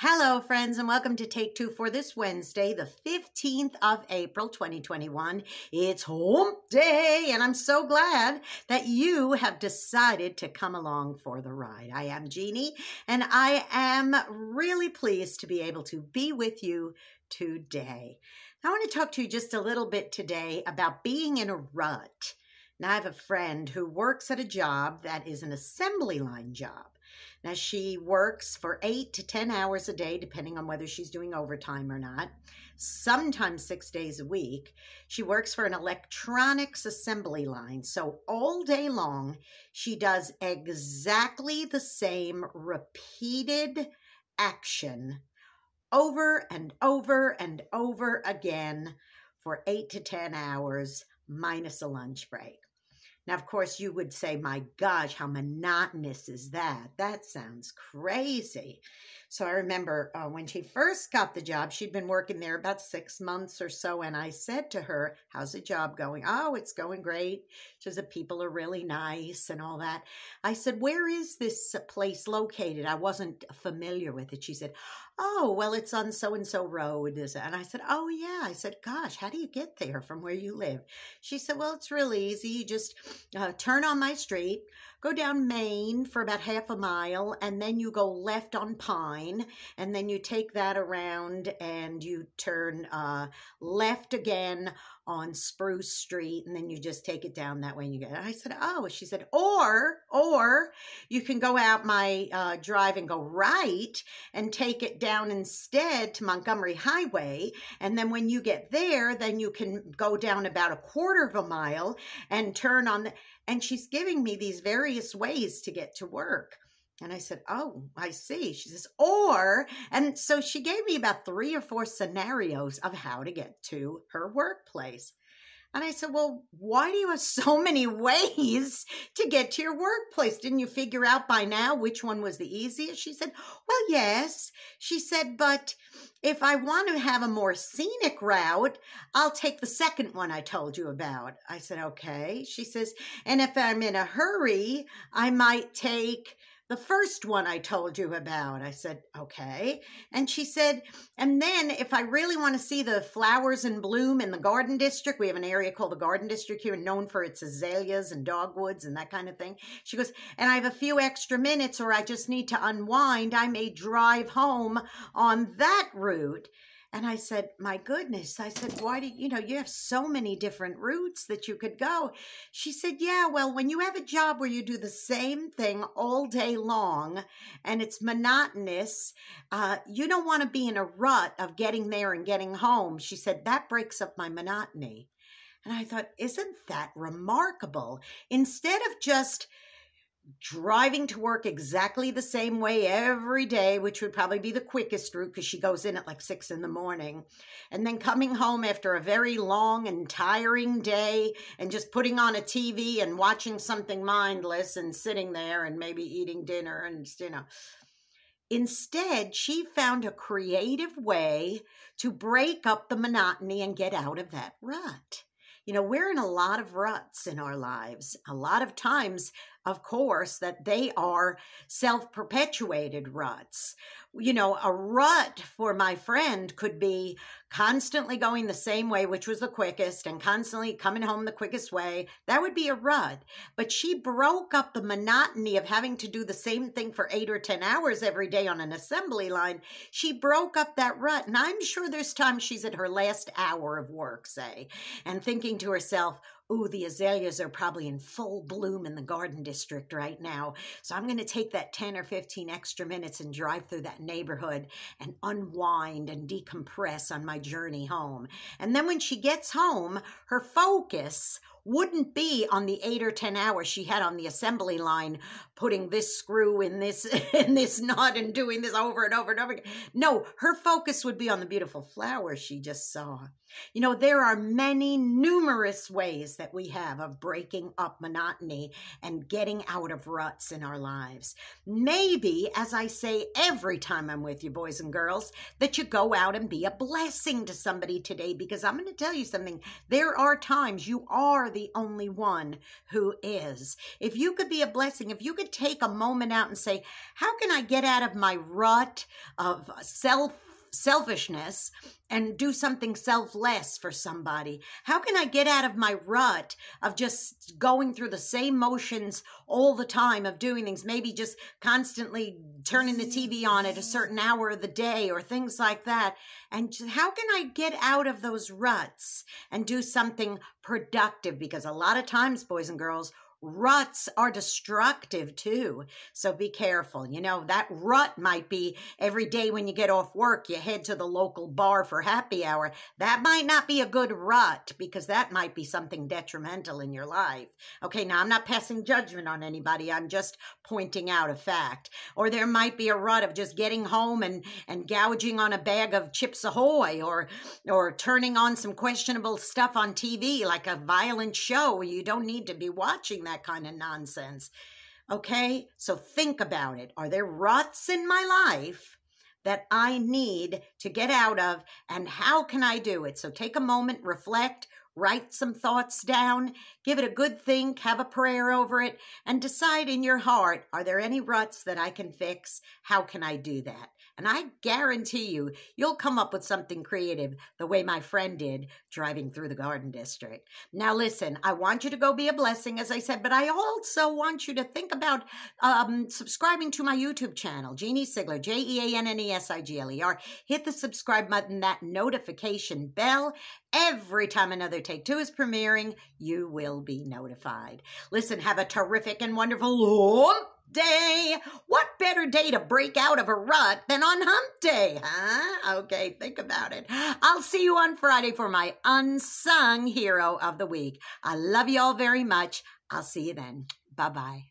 Hello, friends, and welcome to Take Two for this Wednesday, the 15th of April, 2021. It's Hump Day, and I'm so glad that you have decided to come along for the ride. I am Jeannie, and I am really pleased to be able to be with you today. I want to talk to you just a little bit today about being in a rut. Now, I have a friend who works at a job that is an assembly line job. Now, she works for eight to 10 hours a day, depending on whether she's doing overtime or not, sometimes six days a week. She works for an electronics assembly line. So, all day long, she does exactly the same repeated action over and over and over again for eight to 10 hours, minus a lunch break. Now, of course, you would say, my gosh, how monotonous is that? That sounds crazy. So I remember uh, when she first got the job, she'd been working there about six months or so. And I said to her, How's the job going? Oh, it's going great. She said. The people are really nice and all that. I said, Where is this uh, place located? I wasn't familiar with it. She said, Oh, well, it's on so and so road. And I said, Oh, yeah. I said, Gosh, how do you get there from where you live? She said, Well, it's really easy. You just uh, turn on my street, go down Main for about half a mile, and then you go left on Pine line, and then you take that around and you turn uh, left again on Spruce Street, and then you just take it down that way. And you get. It. I said, oh, she said, or or you can go out my uh, drive and go right and take it down instead to Montgomery Highway, and then when you get there, then you can go down about a quarter of a mile and turn on the. And she's giving me these various ways to get to work. And I said, Oh, I see. She says, Or, and so she gave me about three or four scenarios of how to get to her workplace. And I said, Well, why do you have so many ways to get to your workplace? Didn't you figure out by now which one was the easiest? She said, Well, yes. She said, But if I want to have a more scenic route, I'll take the second one I told you about. I said, Okay. She says, And if I'm in a hurry, I might take the first one I told you about. I said, okay. And she said, and then if I really want to see the flowers in bloom in the garden district, we have an area called the garden district here known for its azaleas and dogwoods and that kind of thing. She goes, and I have a few extra minutes or I just need to unwind. I may drive home on that route. And I said, My goodness. I said, Why do you know you have so many different routes that you could go? She said, Yeah, well, when you have a job where you do the same thing all day long and it's monotonous, uh, you don't want to be in a rut of getting there and getting home. She said, That breaks up my monotony. And I thought, Isn't that remarkable? Instead of just driving to work exactly the same way every day, which would probably be the quickest route because she goes in at like six in the morning, and then coming home after a very long and tiring day and just putting on a TV and watching something mindless and sitting there and maybe eating dinner and, you know. Instead, she found a creative way to break up the monotony and get out of that rut. You know, we're in a lot of ruts in our lives. A lot of times, of course, that they are self perpetuated ruts. You know, a rut for my friend could be constantly going the same way, which was the quickest, and constantly coming home the quickest way. That would be a rut. But she broke up the monotony of having to do the same thing for eight or 10 hours every day on an assembly line. She broke up that rut. And I'm sure there's times she's at her last hour of work, say, and thinking to herself, oh, the azaleas are probably in full bloom in the garden district right now. So I'm going to take that 10 or 15 extra minutes and drive through that neighborhood and unwind and decompress on my journey home. And then when she gets home, her focus wouldn't be on the eight or ten hours she had on the assembly line putting this screw in this in this knot and doing this over and over and over again. No, her focus would be on the beautiful flowers she just saw. You know, there are many numerous ways that we have of breaking up monotony and getting out of ruts in our lives. Maybe, as I say every time I'm with you, boys and girls, that you go out and be a blessing to somebody today because I'm going to tell you something. There are times you are the the only one who is. If you could be a blessing, if you could take a moment out and say, How can I get out of my rut of self selfishness and do something selfless for somebody? How can I get out of my rut of just going through the same motions all the time of doing things, maybe just constantly turning the TV on at a certain hour of the day or things like that? And how can I get out of those ruts and do something productive? Because a lot of times, boys and girls, ruts are destructive too. So be careful. You know, that rut might be every day when you get off work, you head to the local bar for happy hour. That might not be a good rut because that might be something detrimental in your life. Okay, now I'm not passing judgment on anybody. I'm just pointing out a fact. Or there might be a rut of just getting home and, and gouging on a bag of Chips Ahoy or, or turning on some questionable stuff on TV like a violent show you don't need to be watching that kind of nonsense. Okay? So think about it. Are there ruts in my life that I need to get out of? And how can I do it? So take a moment, reflect, write some thoughts down, give it a good think, have a prayer over it, and decide in your heart are there any ruts that I can fix? How can I do that? And I guarantee you, you'll come up with something creative the way my friend did driving through the Garden District. Now, listen, I want you to go be a blessing, as I said, but I also want you to think about um, subscribing to my YouTube channel, Jeannie Sigler, J E A N N E S I G L E R. Hit the subscribe button, that notification bell. Every time another Take Two is premiering, you will be notified. Listen, have a terrific and wonderful day. What better day to break out of a rut than on hump day, huh? Okay, think about it. I'll see you on Friday for my unsung hero of the week. I love you all very much. I'll see you then. Bye bye.